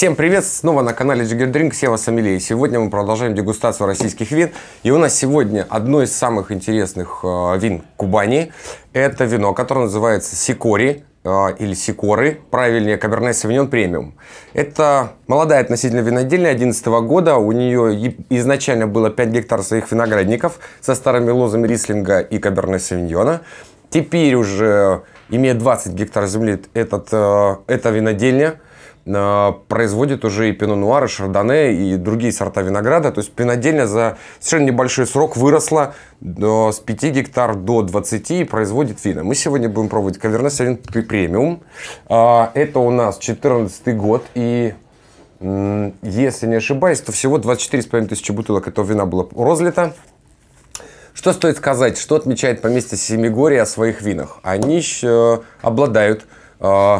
Всем привет! Снова на канале Jigger Drink, Сева Сомелье. И сегодня мы продолжаем дегустацию российских вин. И у нас сегодня одно из самых интересных э, вин Кубани. Это вино, которое называется Сикори э, или Сикоры, правильнее, Каберне Савиньон Премиум. Это молодая относительно винодельня 2011 года. У нее изначально было 5 гектаров своих виноградников со старыми лозами Рислинга и Каберне Савиньона. Теперь уже, имея 20 гектаров земли, этот, э, эта винодельня – Э, производит уже и пино Нуары, и шардоне, и другие сорта винограда. То есть пинодельня за совершенно небольшой срок выросла до с 5 гектар до 20 и производит вина. Мы сегодня будем пробовать Каверне Савин Премиум. А, это у нас 14 год и если не ошибаюсь, то всего 24,5 тысячи бутылок этого вина было розлито. Что стоит сказать, что отмечает поместье Семигория о своих винах? Они э, обладают э,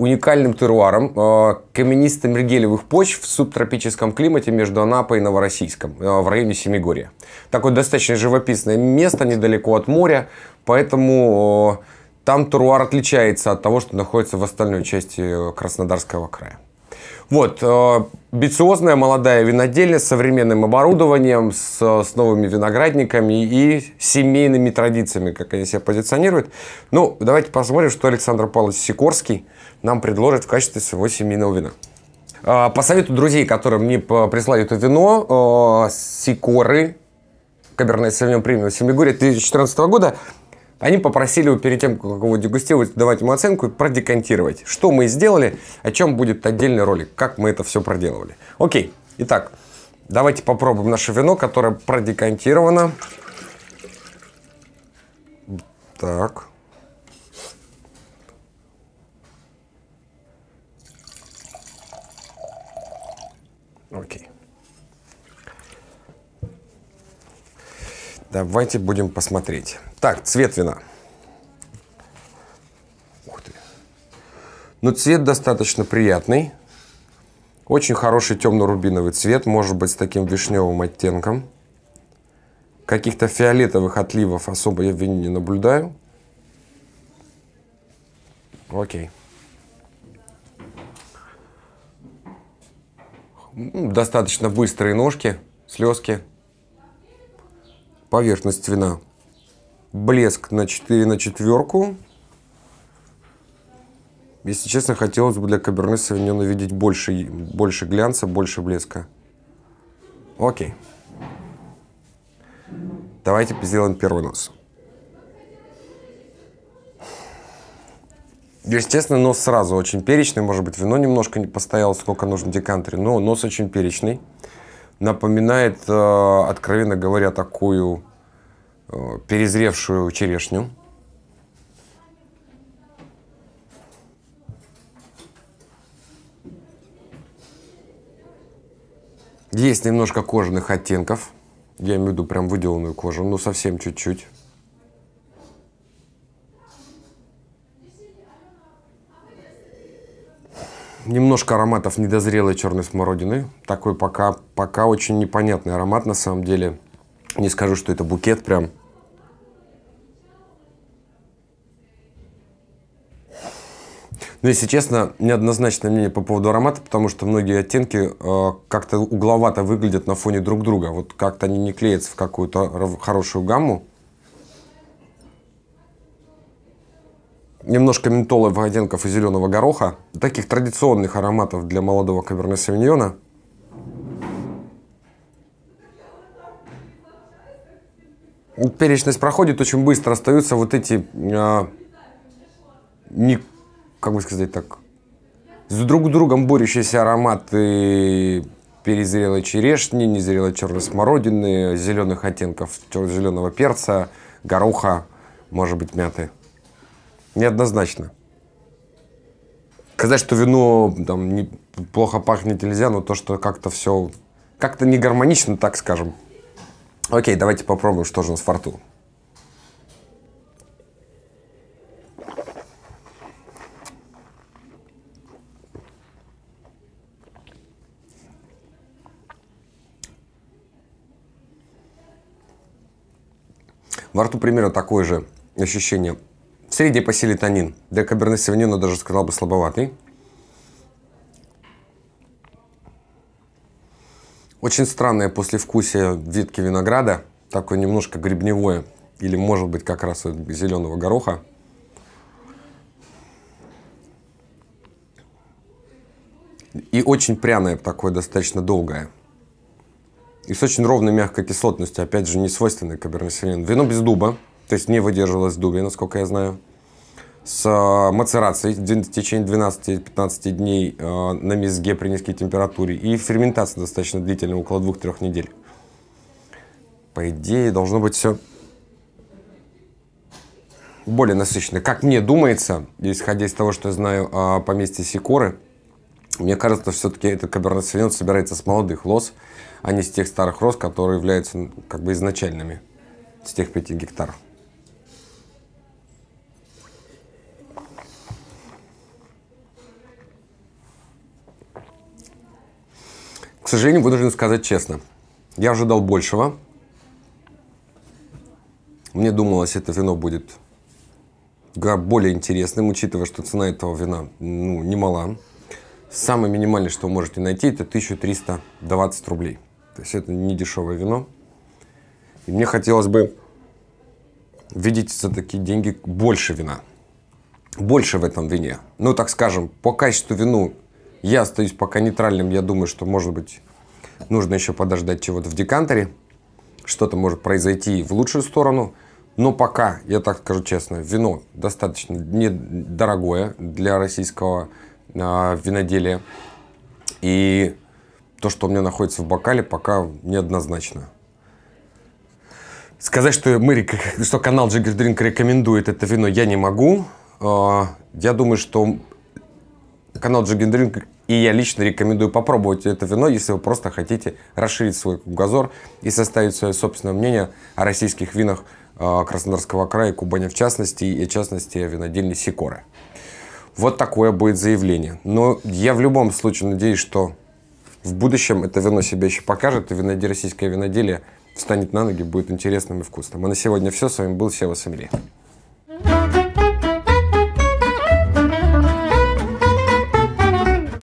уникальным теруаром э, каменисто-мергелевых почв в субтропическом климате между Анапой и Новороссийском э, в районе Семигорья. Такое достаточно живописное место недалеко от моря, поэтому э, там теруар отличается от того, что находится в остальной части э, Краснодарского края. Вот, э, амбициозная молодая винодельня с современным оборудованием, с, с новыми виноградниками и семейными традициями, как они себя позиционируют. Ну, давайте посмотрим, что Александр Павлович Сикорский нам предложит в качестве своего семейного вина. Э, по совету друзей, которым мне прислали это вино, э, Сикоры, Каберне Савиньон Премиум Семигория 2014 года, они попросили его перед тем, как его дегустировать, давать ему оценку и продекантировать. Что мы сделали, о чем будет отдельный ролик, как мы это все проделывали. Окей, итак, давайте попробуем наше вино, которое продекантировано. Так. Давайте будем посмотреть. Так, цвет вина. Ух ты. Ну, цвет достаточно приятный. Очень хороший темно-рубиновый цвет, может быть, с таким вишневым оттенком. Каких-то фиолетовых отливов особо я в вине не наблюдаю. Окей. Достаточно быстрые ножки, слезки поверхность вина. Блеск на 4 на четверку. Если честно, хотелось бы для Каберне Савиньона видеть больше, больше глянца, больше блеска. Окей. Давайте сделаем первый нос. Естественно, нос сразу очень перечный. Может быть, вино немножко не постояло, сколько нужно декантере Но нос очень перечный напоминает, э, откровенно говоря, такую э, перезревшую черешню. Есть немножко кожаных оттенков. Я имею в виду прям выделанную кожу, но совсем чуть-чуть. немножко ароматов недозрелой черной смородины. Такой пока, пока очень непонятный аромат на самом деле. Не скажу, что это букет прям. Но если честно, неоднозначное мнение по поводу аромата, потому что многие оттенки э, как-то угловато выглядят на фоне друг друга. Вот как-то они не клеятся в какую-то хорошую гамму. немножко ментола, вагоденков и зеленого гороха. Таких традиционных ароматов для молодого каберне савиньона. Перечность проходит очень быстро, остаются вот эти, э, не, как бы сказать так, с друг другом борющиеся ароматы перезрелой черешни, незрелой черной смородины, зеленых оттенков зеленого перца, гороха, может быть, мяты неоднозначно. Сказать, что вино там не, плохо пахнет нельзя, но то, что как-то все как-то не гармонично, так скажем. Окей, давайте попробуем, что же у нас во рту. Во рту примерно такое же ощущение в по силе танин. Для Каберне Савиньона даже сказал бы слабоватый. Очень странное послевкусие ветки винограда. Такое немножко грибневое. Или может быть как раз зеленого гороха. И очень пряное такое, достаточно долгое. И с очень ровной мягкой кислотностью, опять же, не свойственной кабернесерин. Вино без дуба, то есть не выдерживалась дубе, насколько я знаю. С э, мацерацией в течение 12-15 дней э, на мезге при низкой температуре и ферментация достаточно длительная, около 2-3 недель. По идее, должно быть все более насыщенное. Как мне думается, исходя из того, что я знаю о поместье Сикоры, мне кажется, что все-таки этот кабернет Савиньон собирается с молодых лос, а не с тех старых роз, которые являются как бы изначальными, с тех пяти гектаров. К сожалению, вынужден сказать честно. Я ожидал большего. Мне думалось, это вино будет более интересным, учитывая, что цена этого вина ну, немала. Самое минимальное, что вы можете найти, это 1320 рублей. То есть это не дешевое вино. И мне хотелось бы видеть за такие деньги больше вина. Больше в этом вине. Ну, так скажем, по качеству вину я остаюсь пока нейтральным. Я думаю, что, может быть, нужно еще подождать чего-то в декантере. Что-то может произойти в лучшую сторону. Но пока, я так скажу честно, вино достаточно недорогое для российского э, виноделия. И то, что у меня находится в бокале, пока неоднозначно. Сказать, что, мы, что канал Jigger Drink рекомендует это вино, я не могу. А, я думаю, что Канал Джигендринг, и я лично рекомендую попробовать это вино, если вы просто хотите расширить свой кругозор и составить свое собственное мнение о российских винах э, Краснодарского края, Кубани в частности, и в частности о винодельне Сикоры. Вот такое будет заявление. Но я в любом случае надеюсь, что в будущем это вино себя еще покажет, и виноделие, российское виноделие встанет на ноги, будет интересным и вкусным. А на сегодня все. С вами был Сева Сомелье.